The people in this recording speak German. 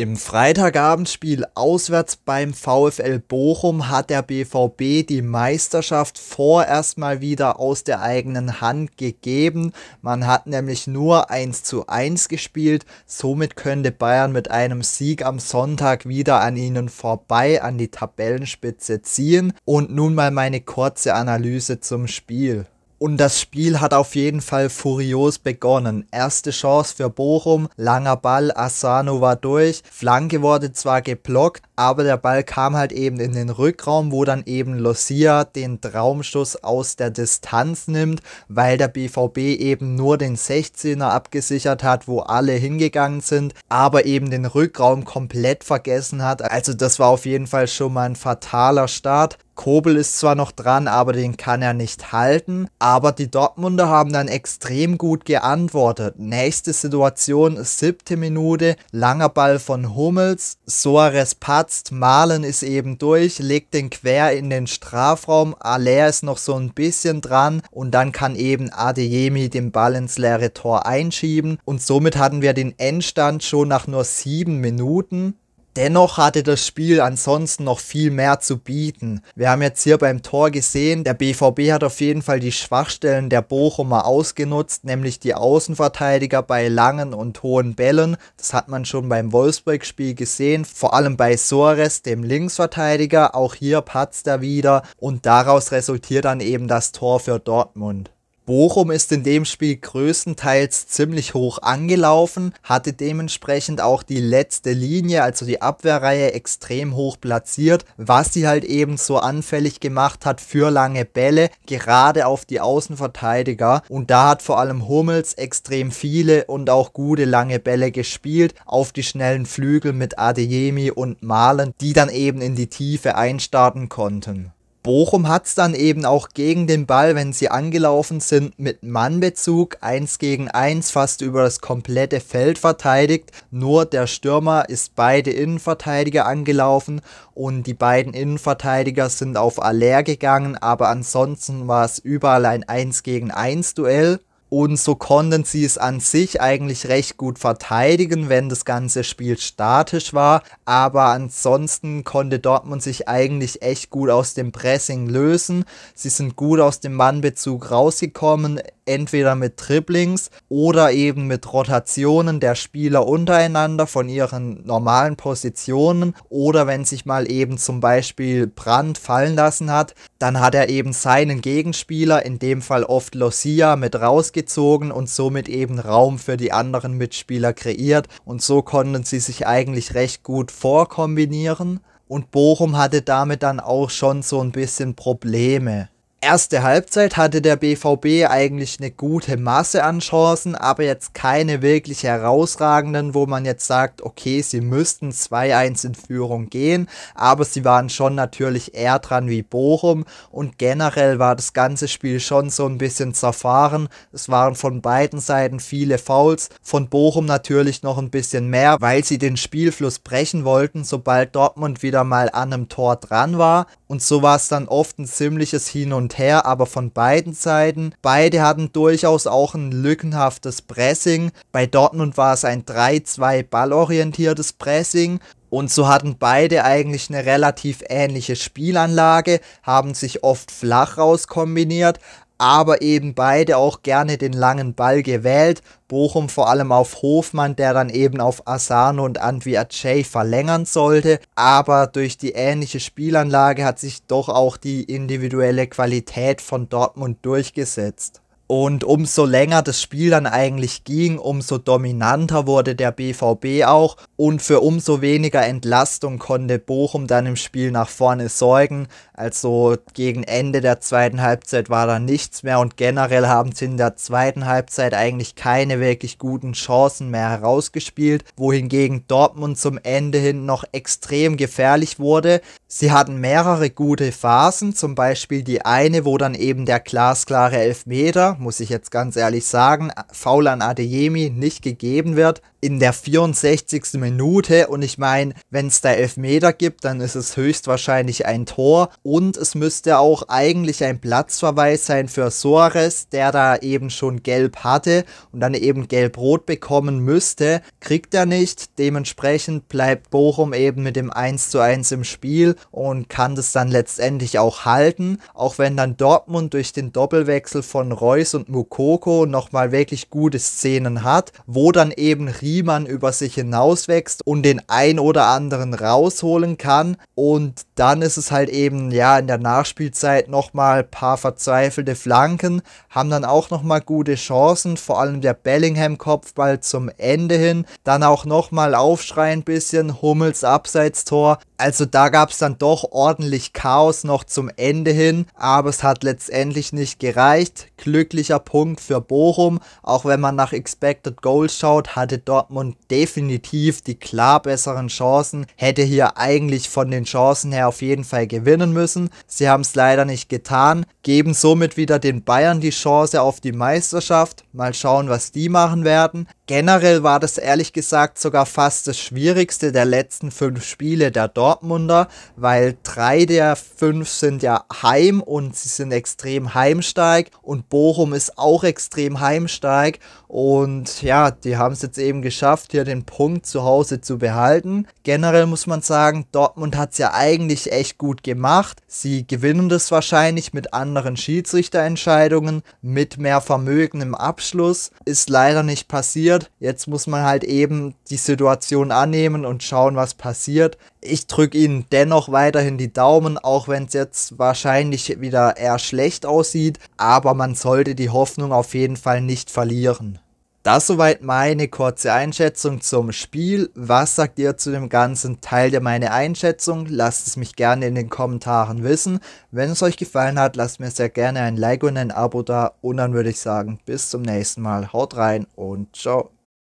Im Freitagabendspiel auswärts beim VfL Bochum hat der BVB die Meisterschaft vorerst mal wieder aus der eigenen Hand gegeben. Man hat nämlich nur 1 zu 1 gespielt. Somit könnte Bayern mit einem Sieg am Sonntag wieder an ihnen vorbei an die Tabellenspitze ziehen. Und nun mal meine kurze Analyse zum Spiel. Und das Spiel hat auf jeden Fall furios begonnen. Erste Chance für Bochum, langer Ball, Asano war durch. Flanke wurde zwar geblockt, aber der Ball kam halt eben in den Rückraum, wo dann eben Lucia den Traumschuss aus der Distanz nimmt, weil der BVB eben nur den 16er abgesichert hat, wo alle hingegangen sind, aber eben den Rückraum komplett vergessen hat. Also das war auf jeden Fall schon mal ein fataler Start. Kobel ist zwar noch dran, aber den kann er nicht halten. Aber die Dortmunder haben dann extrem gut geantwortet. Nächste Situation, siebte Minute, langer Ball von Hummels. Soares patzt, Malen ist eben durch, legt den quer in den Strafraum. Aller ist noch so ein bisschen dran und dann kann eben Adeyemi den Ball ins leere Tor einschieben. Und somit hatten wir den Endstand schon nach nur sieben Minuten. Dennoch hatte das Spiel ansonsten noch viel mehr zu bieten. Wir haben jetzt hier beim Tor gesehen, der BVB hat auf jeden Fall die Schwachstellen der Bochumer ausgenutzt, nämlich die Außenverteidiger bei langen und hohen Bällen. Das hat man schon beim Wolfsburg-Spiel gesehen, vor allem bei Soares, dem Linksverteidiger. Auch hier patzt er wieder und daraus resultiert dann eben das Tor für Dortmund. Bochum ist in dem Spiel größtenteils ziemlich hoch angelaufen, hatte dementsprechend auch die letzte Linie, also die Abwehrreihe, extrem hoch platziert, was sie halt eben so anfällig gemacht hat für lange Bälle, gerade auf die Außenverteidiger. Und da hat vor allem Hummels extrem viele und auch gute lange Bälle gespielt auf die schnellen Flügel mit Adeyemi und Malen, die dann eben in die Tiefe einstarten konnten. Bochum hat es dann eben auch gegen den Ball, wenn sie angelaufen sind, mit Mannbezug 1 gegen 1 fast über das komplette Feld verteidigt. Nur der Stürmer ist beide Innenverteidiger angelaufen und die beiden Innenverteidiger sind auf Aller gegangen, aber ansonsten war es überall ein 1 gegen 1 Duell. Und so konnten sie es an sich eigentlich recht gut verteidigen, wenn das ganze Spiel statisch war. Aber ansonsten konnte Dortmund sich eigentlich echt gut aus dem Pressing lösen. Sie sind gut aus dem Mannbezug rausgekommen entweder mit Dribblings oder eben mit Rotationen der Spieler untereinander von ihren normalen Positionen oder wenn sich mal eben zum Beispiel Brand fallen lassen hat, dann hat er eben seinen Gegenspieler, in dem Fall oft Lucia, mit rausgezogen und somit eben Raum für die anderen Mitspieler kreiert und so konnten sie sich eigentlich recht gut vorkombinieren und Bochum hatte damit dann auch schon so ein bisschen Probleme erste Halbzeit hatte der BVB eigentlich eine gute Masse an Chancen, aber jetzt keine wirklich herausragenden, wo man jetzt sagt, okay, sie müssten 2-1 in Führung gehen, aber sie waren schon natürlich eher dran wie Bochum und generell war das ganze Spiel schon so ein bisschen zerfahren. Es waren von beiden Seiten viele Fouls, von Bochum natürlich noch ein bisschen mehr, weil sie den Spielfluss brechen wollten, sobald Dortmund wieder mal an einem Tor dran war und so war es dann oft ein ziemliches Hin und und her, aber von beiden Seiten. Beide hatten durchaus auch ein lückenhaftes Pressing. Bei Dortmund war es ein 3-2 ballorientiertes Pressing. Und so hatten beide eigentlich eine relativ ähnliche Spielanlage, haben sich oft flach rauskombiniert, aber eben beide auch gerne den langen Ball gewählt. Bochum vor allem auf Hofmann, der dann eben auf Asano und Antwi Acey verlängern sollte. Aber durch die ähnliche Spielanlage hat sich doch auch die individuelle Qualität von Dortmund durchgesetzt. Und umso länger das Spiel dann eigentlich ging, umso dominanter wurde der BVB auch. Und für umso weniger Entlastung konnte Bochum dann im Spiel nach vorne sorgen. Also gegen Ende der zweiten Halbzeit war da nichts mehr. Und generell haben sie in der zweiten Halbzeit eigentlich keine wirklich guten Chancen mehr herausgespielt. Wohingegen Dortmund zum Ende hin noch extrem gefährlich wurde. Sie hatten mehrere gute Phasen. Zum Beispiel die eine, wo dann eben der glasklare Elfmeter muss ich jetzt ganz ehrlich sagen, äh, faul an Adeyemi nicht gegeben wird, in der 64. Minute und ich meine, wenn es da Elfmeter gibt, dann ist es höchstwahrscheinlich ein Tor und es müsste auch eigentlich ein Platzverweis sein für Soares, der da eben schon gelb hatte und dann eben gelb-rot bekommen müsste, kriegt er nicht, dementsprechend bleibt Bochum eben mit dem 1 zu 1 im Spiel und kann das dann letztendlich auch halten, auch wenn dann Dortmund durch den Doppelwechsel von Reus und Mukoko nochmal wirklich gute Szenen hat, wo dann eben wie man über sich hinauswächst und den ein oder anderen rausholen kann. Und dann ist es halt eben, ja, in der Nachspielzeit nochmal ein paar verzweifelte Flanken, haben dann auch nochmal gute Chancen, vor allem der Bellingham-Kopfball zum Ende hin, dann auch nochmal aufschreien bisschen, Hummels Abseitstor. Also da gab es dann doch ordentlich Chaos noch zum Ende hin, aber es hat letztendlich nicht gereicht. Glücklicher Punkt für Bochum, auch wenn man nach Expected Goals schaut, hatte dort Dortmund definitiv die klar besseren Chancen, hätte hier eigentlich von den Chancen her auf jeden Fall gewinnen müssen. Sie haben es leider nicht getan, geben somit wieder den Bayern die Chance auf die Meisterschaft. Mal schauen, was die machen werden. Generell war das ehrlich gesagt sogar fast das Schwierigste der letzten fünf Spiele der Dortmunder, weil drei der fünf sind ja heim und sie sind extrem heimsteig und Bochum ist auch extrem heimsteig und ja, die haben es jetzt eben geschafft geschafft, hier den Punkt zu Hause zu behalten. Generell muss man sagen, Dortmund hat es ja eigentlich echt gut gemacht. Sie gewinnen das wahrscheinlich mit anderen Schiedsrichterentscheidungen, mit mehr Vermögen im Abschluss. Ist leider nicht passiert. Jetzt muss man halt eben die Situation annehmen und schauen, was passiert. Ich drücke Ihnen dennoch weiterhin die Daumen, auch wenn es jetzt wahrscheinlich wieder eher schlecht aussieht. Aber man sollte die Hoffnung auf jeden Fall nicht verlieren. Das soweit meine kurze Einschätzung zum Spiel. Was sagt ihr zu dem Ganzen? Teilt ihr meine Einschätzung? Lasst es mich gerne in den Kommentaren wissen. Wenn es euch gefallen hat, lasst mir sehr gerne ein Like und ein Abo da. Und dann würde ich sagen, bis zum nächsten Mal. Haut rein und ciao.